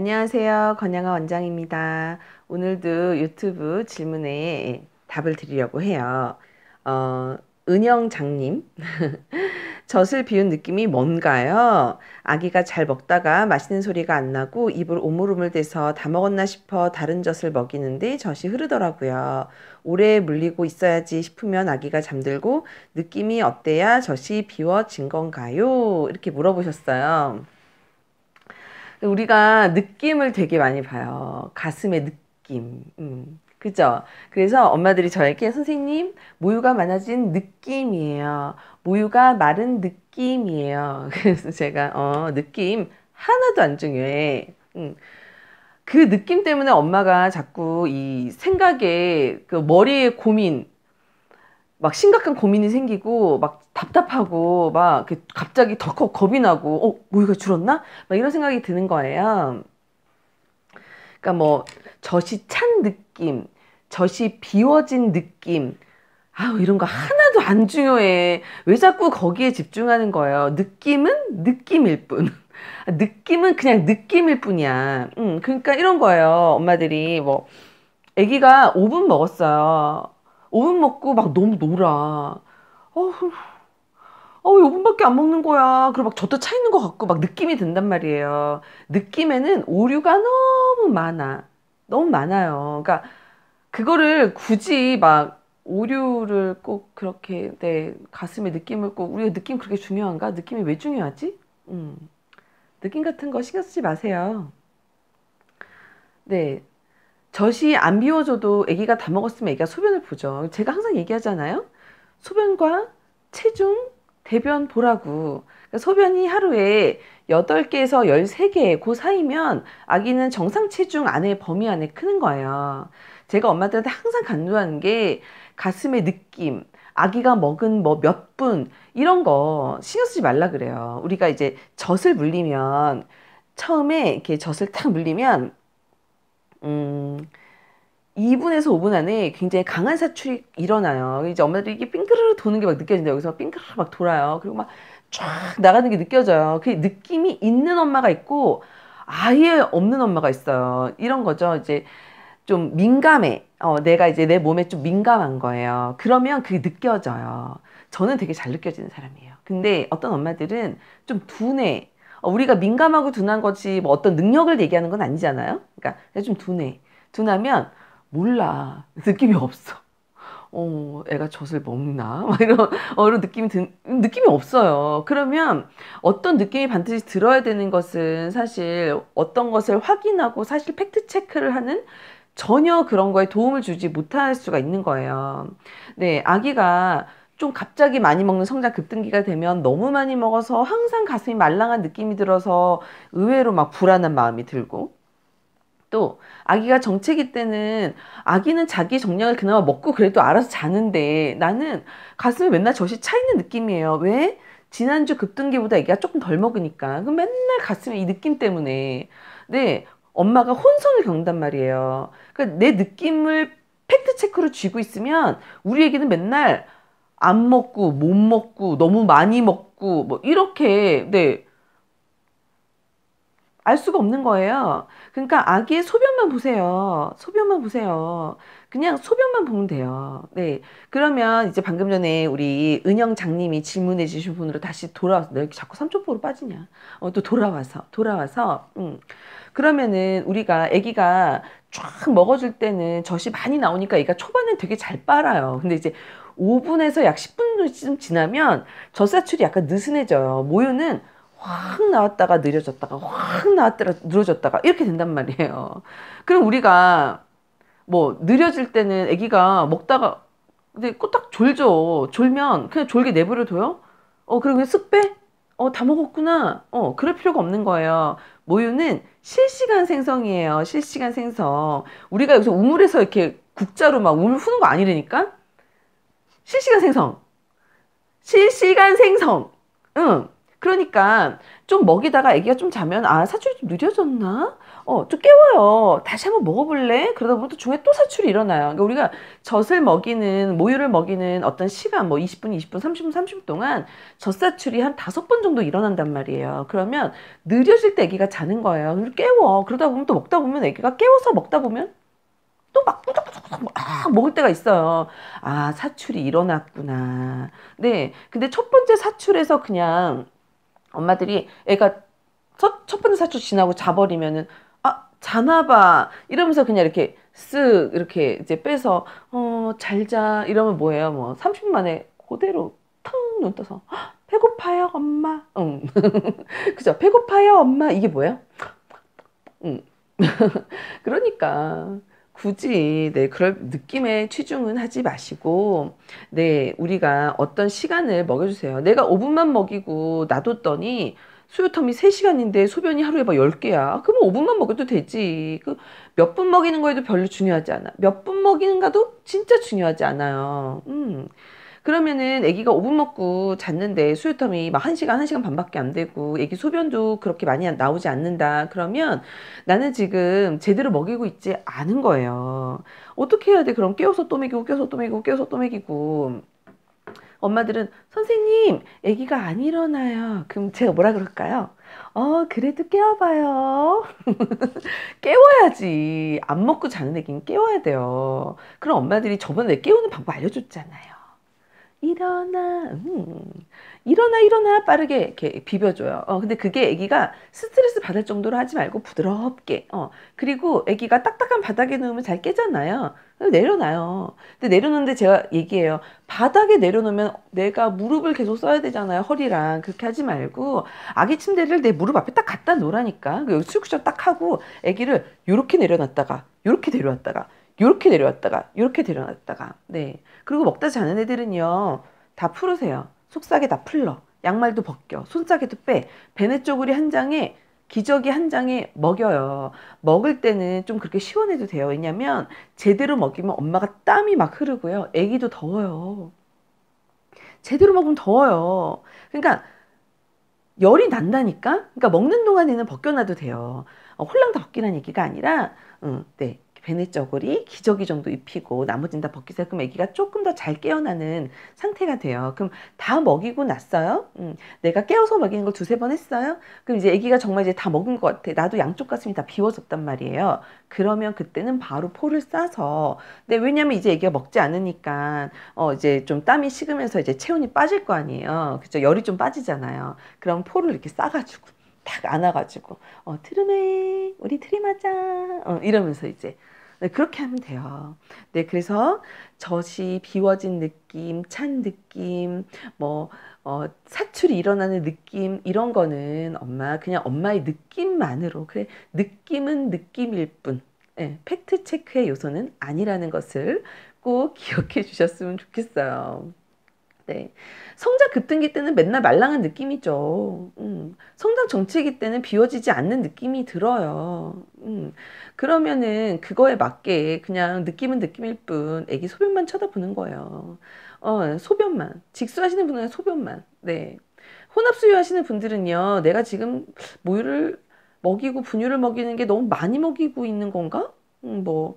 안녕하세요. 건양아 원장입니다. 오늘도 유튜브 질문에 답을 드리려고 해요. 어, 은영장님. 젖을 비운 느낌이 뭔가요? 아기가 잘 먹다가 맛있는 소리가 안 나고 입을 오물오물대서 다 먹었나 싶어 다른 젖을 먹이는데 젖이 흐르더라고요. 오래 물리고 있어야지 싶으면 아기가 잠들고 느낌이 어때야 젖이 비워진 건가요? 이렇게 물어보셨어요. 우리가 느낌을 되게 많이 봐요. 가슴의 느낌. 음. 그죠? 그래서 엄마들이 저에게 선생님, 모유가 많아진 느낌이에요. 모유가 마른 느낌이에요. 그래서 제가, 어, 느낌 하나도 안 중요해. 음. 그 느낌 때문에 엄마가 자꾸 이 생각에 그 머리의 고민, 막 심각한 고민이 생기고 막 답답하고 막 갑자기 덜컥 겁이 나고 어 모유가 줄었나 막 이런 생각이 드는 거예요. 그러니까 뭐 젖이 찬 느낌, 젖이 비워진 느낌, 아 이런 거 하나도 안 중요해. 왜 자꾸 거기에 집중하는 거예요? 느낌은 느낌일 뿐. 느낌은 그냥 느낌일 뿐이야. 음, 그러니까 이런 거예요. 엄마들이 뭐 아기가 5분 먹었어요. 오븐 먹고 막 너무 놀아. 어휴. 어, 5분밖에 어, 안 먹는 거야. 그리고 막 젖도 차 있는 것 같고 막 느낌이 든단 말이에요. 느낌에는 오류가 너무 많아. 너무 많아요. 그러니까 그거를 굳이 막 오류를 꼭 그렇게 내 네, 가슴에 느낌을 꼭 우리가 느낌 그렇게 중요한가? 느낌이 왜 중요하지? 음. 느낌 같은 거 신경 쓰지 마세요. 네. 젖이 안비워져도 아기가 다 먹었으면 아기가 소변을 보죠. 제가 항상 얘기하잖아요. 소변과 체중, 대변 보라고. 그러니까 소변이 하루에 8개에서 13개 그 사이면 아기는 정상 체중 안에 범위 안에 크는 거예요. 제가 엄마들한테 항상 강조하는 게 가슴의 느낌, 아기가 먹은 뭐 몇 분 이런 거 신경 쓰지 말라 그래요. 우리가 이제 젖을 물리면 처음에 이렇게 젖을 탁 물리면 음, 2분에서 5분 안에 굉장히 강한 사출이 일어나요. 이제 엄마들이 이게 빙그르르 도는 게 막 느껴진다. 여기서 빙그르르 막 돌아요. 그리고 막 쫙 나가는 게 느껴져요. 그 느낌이 있는 엄마가 있고 아예 없는 엄마가 있어요. 이런 거죠. 이제 좀 민감해. 어, 내가 이제 내 몸에 좀 민감한 거예요. 그러면 그게 느껴져요. 저는 되게 잘 느껴지는 사람이에요. 근데 어떤 엄마들은 좀 둔해. 어, 우리가 민감하고 둔한 거지 뭐 어떤 능력을 얘기하는 건 아니잖아요. 그러니까 좀 둔해. 둔하면 몰라. 느낌이 없어. 어, 애가 젖을 먹나? 막 이런, 어, 이런 느낌이 든, 느낌이 없어요. 그러면 어떤 느낌이 반드시 들어야 되는 것은 사실 어떤 것을 확인하고 사실 팩트체크를 하는 전혀 그런 거에 도움을 주지 못할 수가 있는 거예요. 네, 아기가 좀 갑자기 많이 먹는 성장 급등기가 되면 너무 많이 먹어서 항상 가슴이 말랑한 느낌이 들어서 의외로 막 불안한 마음이 들고 또 아기가 정체기 때는 아기는 자기 정량을 그나마 먹고 그래도 알아서 자는데 나는 가슴이 맨날 젖이 차 있는 느낌이에요. 왜? 지난주 급등기보다 애기가 조금 덜 먹으니까 그 맨날 가슴에 이 느낌 때문에 네 엄마가 혼선을 겪는단 말이에요. 그러니까 내 느낌을 팩트 체크로 쥐고 있으면 우리 애기는 맨날 안 먹고 못 먹고 너무 많이 먹고 뭐 이렇게 네. 알 수가 없는 거예요. 그러니까 아기의 소변만 보세요. 소변만 보세요. 그냥 소변만 보면 돼요. 네. 그러면 이제 방금 전에 우리 은영 장님이 질문해 주신 분으로 다시 돌아와서 내가 자꾸 삼촌포로 빠지냐. 어, 또 돌아와서 돌아와서 음. 그러면은 우리가 아기가 쫙 먹어줄 때는 젖이 많이 나오니까 얘가 초반엔 되게 잘 빨아요. 근데 이제 5분에서 약 10분쯤 지나면 젖사출이 약간 느슨해져요. 모유는 확 나왔다가 느려졌다가 확 나왔다가 늘어졌다가 이렇게 된단 말이에요. 그럼 우리가 뭐 느려질 때는 아기가 먹다가 근데 꼬딱 졸죠. 졸면 그냥 졸게 내버려 둬요. 어 그럼 그냥 쓱 빼? 어다 먹었구나. 어 그럴 필요가 없는 거예요. 모유는 실시간 생성이에요. 실시간 생성. 우리가 여기서 우물에서 이렇게 국자로 막 우물 푸는 거 아니라니까. 실시간 생성. 실시간 생성. 응. 그러니까 좀 먹이다가 아기가 좀 자면 아 사출이 좀 느려졌나? 어좀 깨워요. 다시 한번 먹어볼래? 그러다 보면 또 중에 또 사출이 일어나요. 그러니까 우리가 젖을 먹이는 모유를 먹이는 어떤 시간 뭐 20분, 20분, 30분, 30분 동안 젖사출이 한 다섯 번 정도 일어난단 말이에요. 그러면 느려질 때 아기가 자는 거예요. 깨워. 그러다 보면 또 먹다 보면 아기가 깨워서 먹다 보면 또막 꾸적꾸적 막 먹을 때가 있어요. 아 사출이 일어났구나. 네, 근데 첫 번째 사출에서 그냥 엄마들이 애가 첫, 첫 번째 사출 지나고 자버리면은 아 자나봐 이러면서 그냥 이렇게 쓱 이렇게 이제 빼서 어잘자 이러면 뭐예요? 뭐 30분 만에 그대로 탕눈 떠서 배고파요 엄마. 응. 그죠? 배고파요 엄마 이게 뭐예요? 응. 그러니까 굳이 네그런 느낌에 취중은 하지 마시고 네 우리가 어떤 시간을 먹여주세요 내가 5분만 먹이고 놔뒀더니 수요텀이 3시간인데 소변이 하루에 막 뭐 10개야 아, 그럼 5분만 먹여도 되지 그 몇 분 먹이는 거에도 별로 중요하지 않아 몇 분 먹이는가도 진짜 중요하지 않아요 음. 그러면은 아기가 5분 먹고 잤는데 수유텀이 막 1시간, 1시간 반밖에 안 되고 아기 소변도 그렇게 많이 나오지 않는다. 그러면 나는 지금 제대로 먹이고 있지 않은 거예요. 어떻게 해야 돼? 그럼 깨워서 또 먹이고 깨워서 또 먹이고 깨워서 또 먹이고 엄마들은 선생님 아기가 안 일어나요. 그럼 제가 뭐라 그럴까요? 어 그래도 깨워봐요. 깨워야지. 안 먹고 자는 애기는 깨워야 돼요. 그럼 엄마들이 저번에 깨우는 방법 알려줬잖아요. 일어나, 음. 일어나, 일어나 빠르게 이렇게 비벼줘요. 어, 근데 그게 아기가 스트레스 받을 정도로 하지 말고 부드럽게. 어, 그리고 아기가 딱딱한 바닥에 누우면 잘 깨잖아요. 어, 내려놔요. 근데 내려놓는데 제가 얘기해요. 바닥에 내려놓으면 내가 무릎을 계속 써야 되잖아요. 허리랑. 그렇게 하지 말고 아기 침대를 내 무릎 앞에 딱 갖다 놓으라니까. 그 여기 수축션 딱 하고 아기를 요렇게 내려놨다가 요렇게 내려왔다가 이렇게 내려왔다가 이렇게 내려왔다가네 그리고 먹다 자는 애들은요 다 풀으세요 속삭에 다 풀러 양말도 벗겨 손짝에도 빼배네 쪼구리 한 장에 기저귀 한 장에 먹여요. 먹을 때는 좀 그렇게 시원해도 돼요. 왜냐면 제대로 먹이면 엄마가 땀이 막 흐르고요. 애기도 더워요. 제대로 먹으면 더워요. 그러니까 열이 난다니까? 그러니까 먹는 동안에는 벗겨놔도 돼요. 어, 홀랑 다 벗기란 얘기가 아니라, 응, 네. 베네 저골이 기저귀 정도 입히고 나머진 다 벗기세요. 그럼 아기가 조금 더 잘 깨어나는 상태가 돼요. 그럼 다 먹이고 났어요? 음, 내가 깨워서 먹이는 걸 두세 번 했어요? 그럼 이제 아기가 정말 이제 다 먹은 것 같아. 나도 양쪽 가슴이 다 비워졌단 말이에요. 그러면 그때는 바로 포를 싸서. 근데 왜냐면 이제 아기가 먹지 않으니까 어 이제 좀 땀이 식으면서 이제 체온이 빠질 거 아니에요. 그죠? 열이 좀 빠지잖아요. 그럼 포를 이렇게 싸가지고. 딱 안아가지고 어트름에 우리 트림하자 어, 이러면서 이제 네, 그렇게 하면 돼요. 네, 그래서 젖이 비워진 느낌, 찬 느낌, 뭐, 어, 사출이 일어나는 느낌, 이런 거는 엄마, 그냥 엄마의 느낌만으로, 그래, 느낌은 느낌일 뿐. 네, 예, 팩트 체크의 요소는 아니라는 것을 꼭 기억해 주셨으면 좋겠어요. 때. 네. 성장 급등기 때는 맨날 말랑한 느낌이죠. 음. 성장 정체기 때는 비워지지 않는 느낌이 들어요. 음. 그러면은 그거에 맞게 그냥 느낌은 느낌일 뿐 애기 소변만 쳐다보는 거예요. 어, 소변만. 직수하시는 분은 소변만. 네. 혼합 수유하시는 분들은요, 내가 지금 모유를 먹이고 분유를 먹이는 게 너무 많이 먹이고 있는 건가? 음, 뭐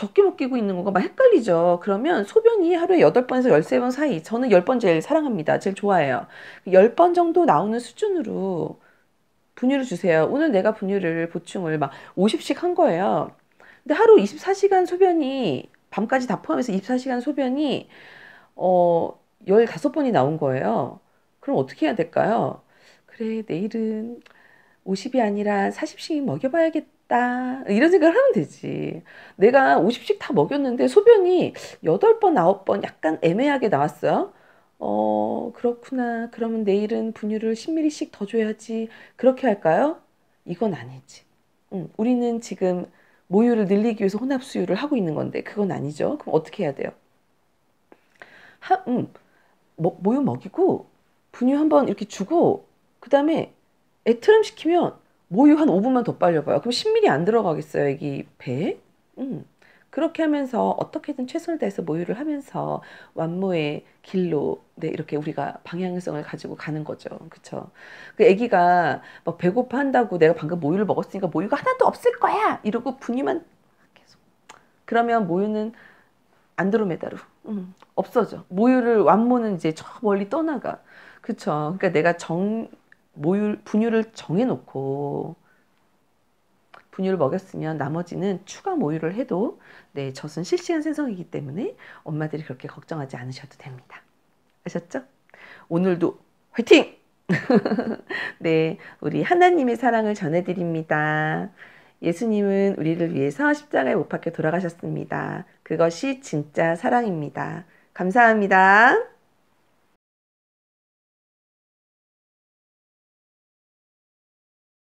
적게 먹기고 있는 건가 막 헷갈리죠. 그러면 소변이 하루에 8번에서 13번 사이 저는 10번 제일 사랑합니다. 제일 좋아해요. 10번 정도 나오는 수준으로 분유를 주세요. 오늘 내가 분유를 보충을 막 50씩 한 거예요. 근데 하루 24시간 소변이 밤까지 다 포함해서 24시간 소변이 어 15번이 나온 거예요. 그럼 어떻게 해야 될까요? 그래 내일은 50이 아니라 40씩 먹여봐야겠다. 다 이런 생각을 하면 되지. 내가 50씩 다 먹였는데 소변이 8번, 9번 약간 애매하게 나왔어요. 어, 그렇구나. 그러면 내일은 분유를 10ml씩 더 줘야지. 그렇게 할까요? 이건 아니지. 응, 우리는 지금 모유를 늘리기 위해서 혼합 수유를 하고 있는 건데 그건 아니죠. 그럼 어떻게 해야 돼요? 하, 음, 모, 뭐, 모유 먹이고 분유 한번 이렇게 주고 그 다음에 애트름 시키면 모유 한 5분만 더 빨려봐요. 그럼 10ml 안 들어가겠어요, 애기 배에? 음. 그렇게 하면서 어떻게든 최선을 다해서 모유를 하면서 완모의 길로 네, 이렇게 우리가 방향성을 가지고 가는 거죠. 그쵸? 그 아기가 막 배고파 한다고 내가 방금 모유를 먹었으니까 모유가 하나도 없을 거야! 이러고 분유만 계속. 그러면 모유는 안드로메다로 음, 없어져. 모유를 완모는 이제 저 멀리 떠나가. 그쵸? 그러니까 내가 정, 모율 분유를 정해놓고 분유를 먹였으면 나머지는 추가 모유를 해도 네 젖은 실시간 생성이기 때문에 엄마들이 그렇게 걱정하지 않으셔도 됩니다. 아셨죠? 오늘도 화이팅! 네, 우리 하나님의 사랑을 전해드립니다. 예수님은 우리를 위해서 십자가에 못 박혀 돌아가셨습니다. 그것이 진짜 사랑입니다. 감사합니다.